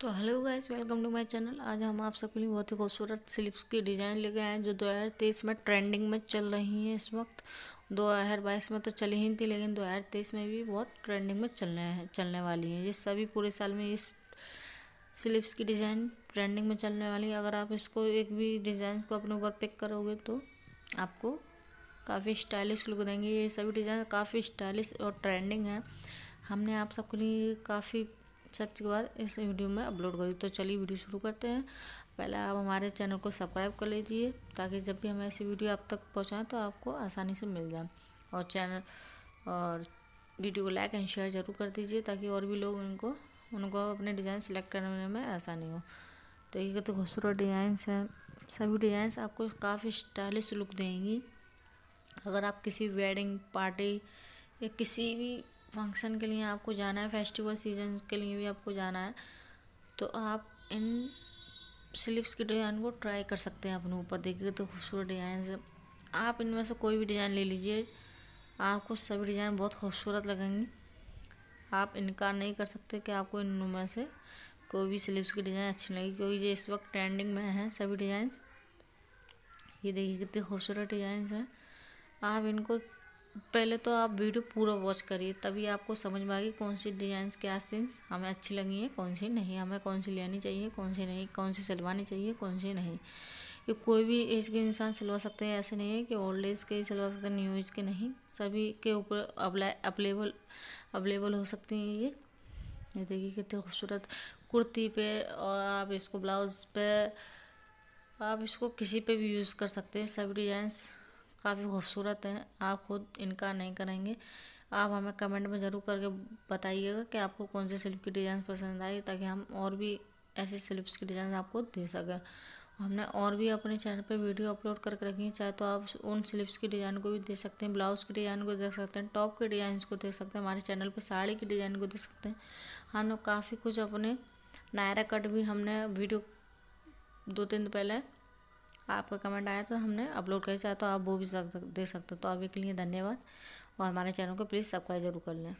तो hello guys welcome to my channel आज हम आप सबके लिए बहुत ही खूबसूरत स्लिप्स की डिज़ाइन लेके आए हैं जो दो हज़ार तेईस में ट्रेंडिंग में चल रही हैं इस वक्त दो हज़ार बाईस में तो चली ही थी लेकिन दो हज़ार तेईस में भी बहुत ट्रेंडिंग में चलने हैं चलने वाली हैं ये सभी पूरे साल में इस स्लिप्स की डिज़ाइन ट्रेंडिंग में चलने वाली है अगर आप इसको एक भी डिज़ाइन को अपने ऊपर पिक करोगे तो आपको काफ़ी स्टाइलिश लुक देंगे ये सभी डिज़ाइन काफ़ी स्टाइलिश और ट्रेंडिंग है हमने आप सबके लिए काफ़ी सर्च के बाद इस वीडियो में अपलोड करी तो चलिए वीडियो शुरू करते हैं पहले आप हमारे चैनल को सब्सक्राइब कर लीजिए ताकि जब भी हम ऐसी वीडियो आप तक पहुँचाएँ तो आपको आसानी से मिल जाए और चैनल और वीडियो को लाइक एंड शेयर ज़रूर कर दीजिए ताकि और भी लोग उनको उनको अपने डिज़ाइन सेलेक्ट करने में आसानी हो तो ये तो खूबसूरत डिज़ाइंस हैं सभी डिज़ाइंस आपको काफ़ी स्टाइलिश लुक देंगी अगर आप किसी वेडिंग पार्टी या किसी भी फंक्शन के लिए आपको जाना है फेस्टिवल सीजन के लिए भी आपको जाना है तो आप इन स्लिप्स के डिज़ाइन को ट्राई कर सकते हैं अपने ऊपर देखिए तो खूबसूरत डिज़ाइन आप इनमें से कोई भी डिज़ाइन ले लीजिए आपको सभी डिज़ाइन बहुत खूबसूरत लगेंगी आप इनकार नहीं कर सकते कि आपको इनमें से कोई भी स्लीवस की डिज़ाइन अच्छी लगेगी क्योंकि ये इस वक्त ट्रेंडिंग में हैं सभी डिज़ाइंस ये देखिए कितने खूबसूरत डिज़ाइंस हैं आप इनको पहले तो आप वीडियो पूरा वॉच करिए तभी आपको समझ में आएगी कौन सी डिज़ाइंस के आस्तीन हमें अच्छी लगी है कौन सी नहीं हमें कौन सी लेनी चाहिए कौन सी नहीं कौन सी सिलवानी चाहिए कौन सी नहीं ये कोई भी एज के इंसान सिलवा सकते हैं ऐसे नहीं है कि ओल्ड एज के ही सिलवा सकते हैं न्यू एज के नहीं सभी के ऊपर अवेलेबल अवेलेबल हो सकती हैं ये ये देखिए कितनी खूबसूरत कुर्ती पे और आप इसको ब्लाउज़ पे आप इसको किसी पे भी यूज़ कर सकते हैं सभी डिज़ाइंस काफ़ी खूबसूरत हैं आप खुद इनकार नहीं करेंगे आप हमें कमेंट में ज़रूर करके बताइएगा कि आपको कौन से सिल्प की डिज़ाइन पसंद आई ताकि हम और भी ऐसी स्लिप्स की डिज़ाइन आपको दे सकें हमने और भी अपने चैनल पर वीडियो अपलोड करके रखी है चाहे तो आप उन स्लिप्स की डिज़ाइन को भी दे सकते हैं ब्लाउज़ की डिज़ाइन को देख सकते हैं टॉप के डिज़ाइन को देख सकते हैं हमारे चैनल पर साड़ी की डिज़ाइन को देख सकते हैं हम काफ़ी कुछ अपने नायरा कट भी हमने वीडियो दो तीन दिन पहले आपका कमेंट आया तो हमने अपलोड कर चाहे तो आप वो भी देख सकते हो तो अभी के लिए धन्यवाद और हमारे चैनल को प्लीज़ सब्सक्राइब जरूर कर लें